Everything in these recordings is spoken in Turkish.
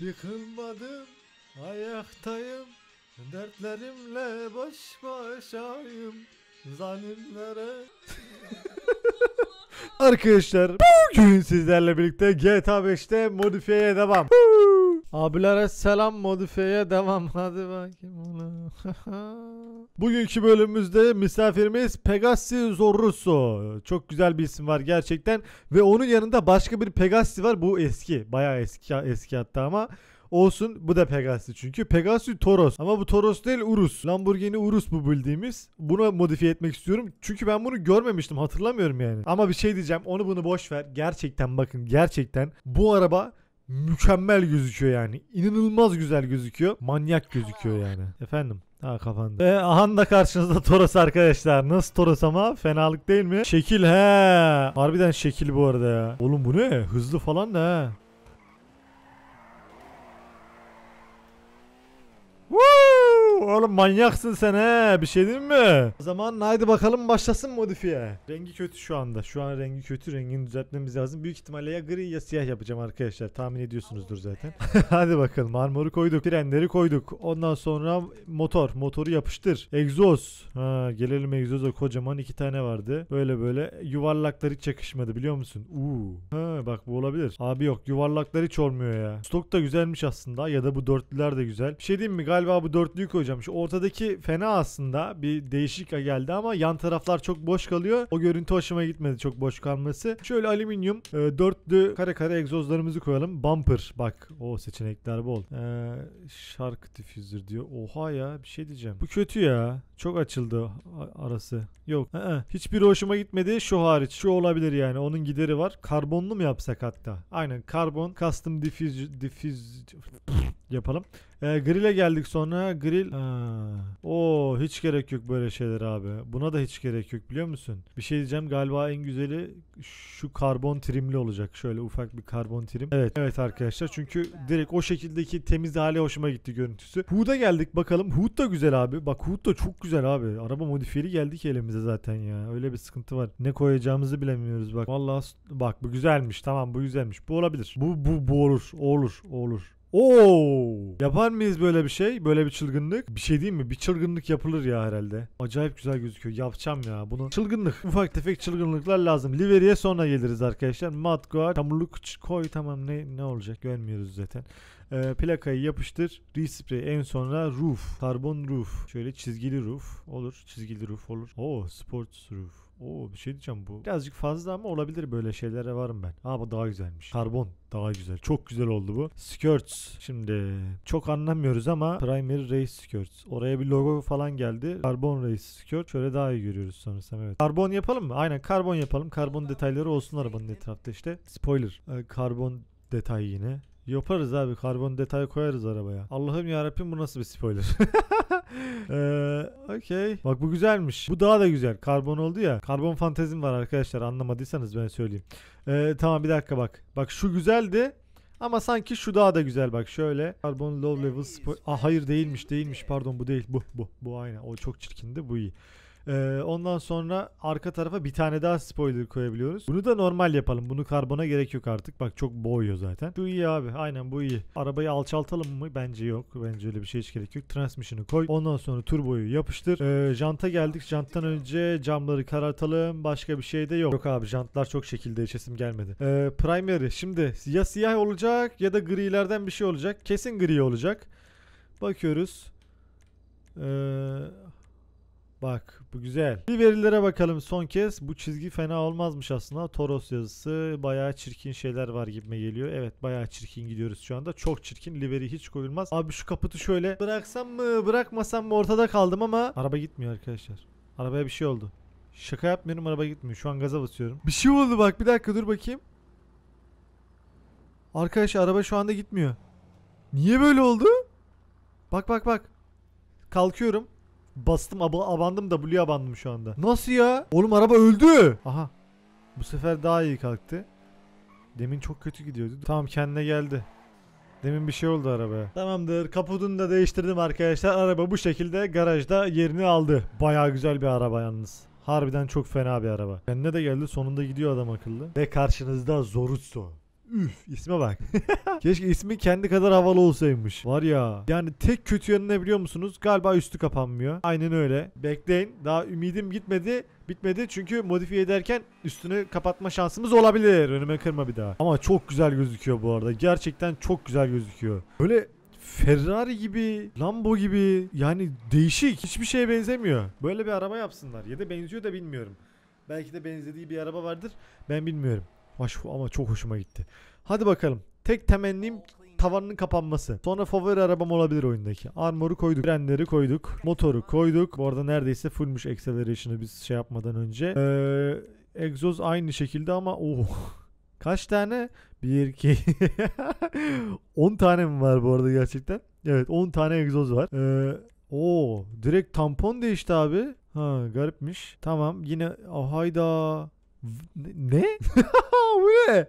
Yıkılmadım, ayaktayım, dertlerimle baş başayım, zalimlere... Arkadaşlar bugün sizlerle birlikte GTA 5'te modifiyeye devam. Abilere selam modifiye devam. Hadi bakayım. Bugünkü bölümümüzde misafirimiz Pegasi Zorruso. Çok güzel bir isim var gerçekten. Ve onun yanında başka bir Pegasi var. Bu eski. baya eski, eski hatta ama. Olsun bu da Pegasus çünkü. Pegasus Toros ama bu Toros değil Urus. Lamborghini Urus bu bildiğimiz. Bunu modifiye etmek istiyorum. Çünkü ben bunu görmemiştim hatırlamıyorum yani. Ama bir şey diyeceğim onu bunu boş ver. Gerçekten bakın gerçekten bu araba mükemmel gözüküyor yani. İnanılmaz güzel gözüküyor. Manyak gözüküyor yani. Efendim. Ha kapandı. E, aha da karşınızda Toros arkadaşlar. Nasıl Toros ama? Fenalık değil mi? Şekil he. Harbiden şekil bu arada ya. Oğlum bu ne? Hızlı falan da he. Oğlum manyaksın sen he. Bir şey değil mi? O zaman haydi bakalım başlasın modifiye. Rengi kötü şu anda. Şu an rengi kötü. Rengini düzeltmemiz lazım. Büyük ihtimalle ya gri ya siyah yapacağım arkadaşlar. Tahmin ediyorsunuzdur zaten. Hadi bakalım. Marmoru koyduk. Frenleri koyduk. Ondan sonra motor. Motoru yapıştır. Egzoz. Ha, gelelim egzoza. Kocaman iki tane vardı. Böyle böyle. Yuvarlaklar hiç çakışmadı biliyor musun? Uuu. Ha, bak bu olabilir. Abi yok. Yuvarlaklar hiç olmuyor ya. Stok da güzelmiş aslında. Ya da bu dörtlüler de güzel. Bir şey diyeyim mi? Galiba bu dörtlüyü koyacağım hocam şu ortadaki fena aslında bir değişik geldi ama yan taraflar çok boş kalıyor. O görüntü hoşuma gitmedi çok boş kalması. Şöyle alüminyum e, dörtlü kare kare egzozlarımızı koyalım. Bumper bak o seçenekler bol. E, şark diffuser diyor. Oha ya bir şey diyeceğim. Bu kötü ya. Çok açıldı arası. Yok. Ee, hiçbiri hoşuma gitmedi. Şu hariç. Şu olabilir yani. Onun gideri var. Karbonlu mu yapsak hatta? Aynen karbon. Custom diffuser. diffuser yapalım. E, grill'e geldik sonra grill. O hiç gerek yok böyle şeyler abi. Buna da hiç gerek yok biliyor musun? Bir şey diyeceğim galiba en güzeli şu karbon trimli olacak. Şöyle ufak bir karbon trim. Evet evet arkadaşlar çünkü direkt o şekildeki temiz hale hoşuma gitti görüntüsü. Hood'a geldik bakalım. Hood da güzel abi. Bak Hood da çok güzel abi. Araba modifiyeli geldi ki elimize zaten ya. Öyle bir sıkıntı var. Ne koyacağımızı bilemiyoruz bak. Vallahi bak bu güzelmiş. Tamam bu güzelmiş. Bu olabilir. Bu bu bu olur. O olur. O olur. Oo! Yapar mıyız böyle bir şey? Böyle bir çılgınlık? Bir şey değil mi? Bir çılgınlık yapılır ya herhalde. Acayip güzel gözüküyor. Yapacağım ya bunu. Çılgınlık. Ufak tefek çılgınlıklar lazım. Liveriye sonra geliriz arkadaşlar. Matgoa. Çamurluk koy tamam ne ne olacak görmüyoruz zaten. Ee, plakayı yapıştır. Respray en sonra roof. Karbon roof. Şöyle çizgili roof olur. Çizgili roof olur. Oo sports roof. Oo bir şey diyeceğim bu. Birazcık fazla ama olabilir böyle şeylere varım ben. Aa bu daha güzelmiş. Karbon daha güzel. Çok güzel oldu bu. Skirts. Şimdi çok anlamıyoruz ama Primary Race Skirts. Oraya bir logo falan geldi. Karbon Race Skirt. Şöyle daha iyi görüyoruz sanırsam evet. Karbon yapalım mı? Aynen karbon yapalım. Karbon detayları olsun arabanın etrafta işte. Spoiler. Ee, karbon detay yine. Yaparız abi karbon detay koyarız arabaya. Allah'ım yarabbim bu nasıl bir spoiler. ee, Okey. Bak bu güzelmiş. Bu daha da güzel. Karbon oldu ya. Karbon fantezim var arkadaşlar anlamadıysanız ben söyleyeyim. Ee, tamam bir dakika bak. Bak şu güzeldi. Ama sanki şu daha da güzel bak şöyle. Karbon low level spoiler. Ah hayır değilmiş değilmiş pardon bu değil bu bu bu aynı. O çok çirkindi bu iyi. Ee, ondan sonra arka tarafa bir tane daha spoiler koyabiliyoruz. Bunu da normal yapalım. Bunu karbona gerek yok artık. Bak çok boğuyor zaten. Bu iyi abi. Aynen bu iyi. Arabayı alçaltalım mı? Bence yok. Bence öyle bir şey hiç gerek yok. Transmission'ı koy. Ondan sonra turboyu yapıştır. Ee, janta geldik. Janttan önce camları karartalım. Başka bir şey de yok. Yok abi jantlar çok şekilde içesim gelmedi. Ee, primary. Şimdi ya siyah olacak ya da grilerden bir şey olacak. Kesin gri olacak. Bakıyoruz. Ee, Bak bu güzel. Bir verilere bakalım son kez. Bu çizgi fena olmazmış aslında. Toros yazısı bayağı çirkin şeyler var gibime geliyor. Evet bayağı çirkin gidiyoruz şu anda. Çok çirkin. Liveri hiç koyulmaz. Abi şu kaputu şöyle bıraksam mı bırakmasam mı ortada kaldım ama araba gitmiyor arkadaşlar. Arabaya bir şey oldu. Şaka yapmıyorum araba gitmiyor. Şu an gaza basıyorum. Bir şey oldu bak bir dakika dur bakayım. Arkadaş araba şu anda gitmiyor. Niye böyle oldu? Bak bak bak. Kalkıyorum. Bastım ab abandım W'ye abandım şu anda. Nasıl ya? Oğlum araba öldü. Aha. Bu sefer daha iyi kalktı. Demin çok kötü gidiyordu. Tamam kendine geldi. Demin bir şey oldu arabaya. Tamamdır. Kaputunu da değiştirdim arkadaşlar. Araba bu şekilde garajda yerini aldı. Baya güzel bir araba yalnız. Harbiden çok fena bir araba. Kendine de geldi. Sonunda gidiyor adam akıllı. Ve karşınızda Zorutsu. Üf isme bak. Keşke ismi kendi kadar havalı olsaymış. Var ya. Yani tek kötü yanı ne biliyor musunuz? Galiba üstü kapanmıyor. Aynen öyle. Bekleyin. Daha ümidim gitmedi. Bitmedi çünkü modifiye ederken üstünü kapatma şansımız olabilir. Önüme kırma bir daha. Ama çok güzel gözüküyor bu arada. Gerçekten çok güzel gözüküyor. Böyle Ferrari gibi, Lambo gibi yani değişik. Hiçbir şeye benzemiyor. Böyle bir araba yapsınlar ya da benziyor da bilmiyorum. Belki de benzediği bir araba vardır. Ben bilmiyorum. Baş, ama çok hoşuma gitti. Hadi bakalım. Tek temennim tavanının kapanması. Sonra favori arabam olabilir oyundaki. Armoru koyduk. Frenleri koyduk. Motoru koyduk. Bu arada neredeyse fullmuş acceleration'ı biz şey yapmadan önce. Ee, egzoz aynı şekilde ama oh. Kaç tane? 1, 2, 10 tane mi var bu arada gerçekten? Evet 10 tane egzoz var. Ee, o direkt tampon değişti abi. Ha garipmiş. Tamam yine oh, hayda. Ne? Bu ne?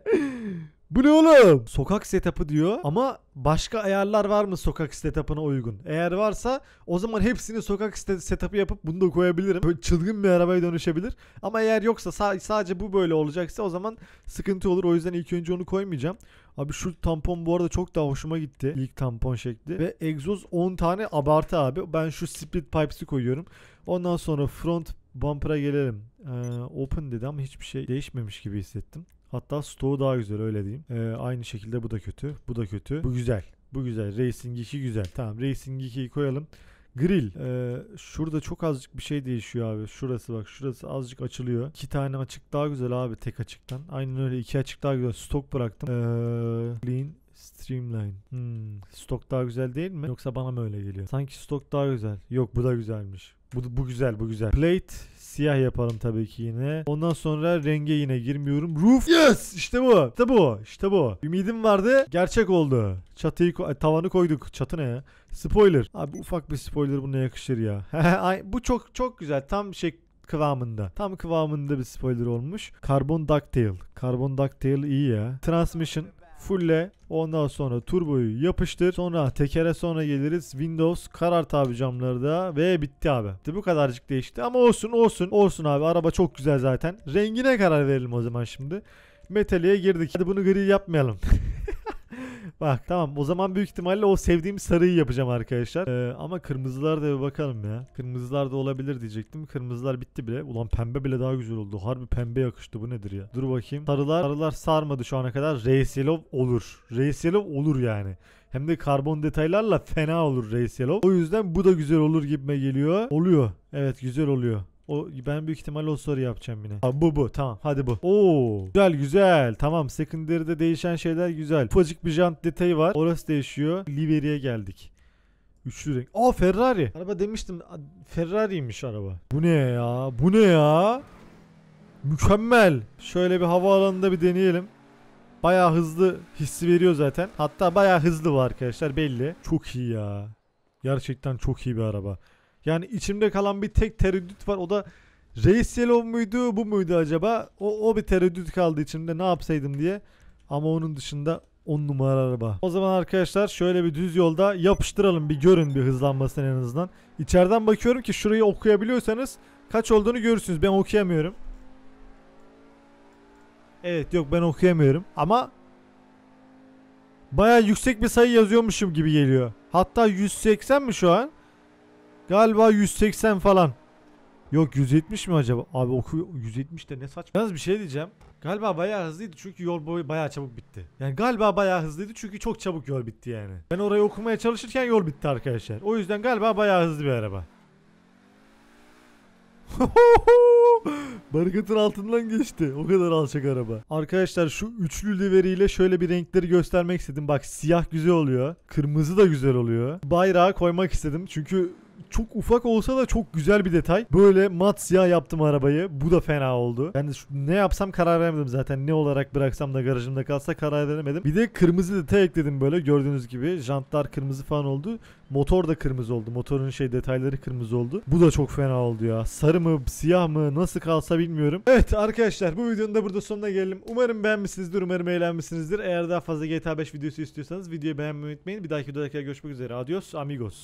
Bu ne oğlum? Sokak setup'ı diyor ama başka ayarlar var mı sokak setup'ına uygun? Eğer varsa o zaman hepsini sokak setup'ı yapıp bunu da koyabilirim. Böyle çılgın bir arabaya dönüşebilir. Ama eğer yoksa sadece bu böyle olacaksa o zaman sıkıntı olur. O yüzden ilk önce onu koymayacağım. Abi şu tampon bu arada çok daha hoşuma gitti. İlk tampon şekli. Ve egzoz 10 tane abartı abi. Ben şu split pipes'i koyuyorum. Ondan sonra front Bumper'a gelelim. Ee, open dedi ama hiçbir şey değişmemiş gibi hissettim. Hatta stoğu daha güzel öyle diyeyim. Ee, aynı şekilde bu da kötü. Bu da kötü. Bu güzel. Bu güzel. Racing 2 güzel. Tamam Racing 2'yi koyalım. Grill. Ee, şurada çok azıcık bir şey değişiyor abi. Şurası bak şurası azıcık açılıyor. İki tane açık daha güzel abi tek açıktan. Aynen öyle iki açık daha güzel. Stok bıraktım. Ee, clean Streamline. Hmm, stok daha güzel değil mi? Yoksa bana mı öyle geliyor? Sanki stok daha güzel. Yok bu da güzelmiş. Bu, bu güzel bu güzel. Plate siyah yapalım tabii ki yine. Ondan sonra renge yine girmiyorum. Roof yes İşte bu İşte bu İşte bu. Ümidim vardı gerçek oldu. Çatıyı tavanı koyduk. Çatı ne ya? Spoiler. Abi ufak bir spoiler buna yakışır ya. bu çok çok güzel tam şey kıvamında. Tam kıvamında bir spoiler olmuş. Carbon Ducktail. Carbon Ducktail iyi ya. Transmission fulle ondan sonra turboyu yapıştır. Sonra tekere sonra geliriz. Windows karart abi camları da ve bitti abi. İşte bu kadarcık değişti ama olsun olsun olsun abi araba çok güzel zaten. Rengine karar verelim o zaman şimdi. Metaliye girdik. Hadi bunu gri yapmayalım. Bak tamam o zaman büyük ihtimalle o sevdiğim sarıyı yapacağım arkadaşlar. Ee, ama kırmızılar da bir bakalım ya. Kırmızılar da olabilir diyecektim. Kırmızılar bitti bile. Ulan pembe bile daha güzel oldu. Harbi pembe yakıştı bu nedir ya. Dur bakayım. Sarılar, sarılar sarmadı şu ana kadar. Reis Yelov olur. Reis Yelov olur yani. Hem de karbon detaylarla fena olur Reis Yelov. O yüzden bu da güzel olur gibime geliyor. Oluyor. Evet güzel oluyor. O ben büyük ihtimal o soru yapacağım yine. Abi bu bu tamam hadi bu. Oo güzel güzel tamam secondary'de değişen şeyler güzel. Ufacık bir jant detayı var. Orası değişiyor. Liveriye geldik. Üçlü renk. Aa Ferrari. Araba demiştim. Ferrari'ymiş araba. Bu ne ya? Bu ne ya? Mükemmel. Şöyle bir havaalanında bir deneyelim. Baya hızlı hissi veriyor zaten. Hatta baya hızlı var arkadaşlar belli. Çok iyi ya. Gerçekten çok iyi bir araba. Yani içimde kalan bir tek tereddüt var. O da Reis Yelov muydu bu muydu acaba? O, o bir tereddüt kaldı içimde ne yapsaydım diye. Ama onun dışında 10 numara araba. O zaman arkadaşlar şöyle bir düz yolda yapıştıralım bir görün bir hızlanmasını en azından. İçeriden bakıyorum ki şurayı okuyabiliyorsanız kaç olduğunu görürsünüz. Ben okuyamıyorum. Evet yok ben okuyamıyorum ama baya yüksek bir sayı yazıyormuşum gibi geliyor. Hatta 180 mi şu an? Galiba 180 falan. Yok 170 mi acaba? Abi oku 170 de ne saçma. Yalnız bir şey diyeceğim. Galiba bayağı hızlıydı çünkü yol boyu bayağı çabuk bitti. Yani galiba bayağı hızlıydı çünkü çok çabuk yol bitti yani. Ben orayı okumaya çalışırken yol bitti arkadaşlar. O yüzden galiba bayağı hızlı bir araba. Barikatın altından geçti. O kadar alçak araba. Arkadaşlar şu üçlü liveriyle şöyle bir renkleri göstermek istedim. Bak siyah güzel oluyor. Kırmızı da güzel oluyor. Bayrağı koymak istedim. Çünkü çok ufak olsa da çok güzel bir detay. Böyle mat siyah yaptım arabayı. Bu da fena oldu. Yani ne yapsam karar veremedim zaten. Ne olarak bıraksam da garajımda kalsa karar veremedim. Bir de kırmızı detay ekledim böyle gördüğünüz gibi. Jantlar kırmızı falan oldu. Motor da kırmızı oldu. Motorun şey detayları kırmızı oldu. Bu da çok fena oldu ya. Sarı mı siyah mı nasıl kalsa bilmiyorum. Evet arkadaşlar bu videonun da burada sonuna gelelim. Umarım beğenmişsinizdir. Umarım eğlenmişsinizdir. Eğer daha fazla GTA 5 videosu istiyorsanız videoyu beğenmeyi unutmayın. Bir dahaki videoda görüşmek üzere. Adios amigos.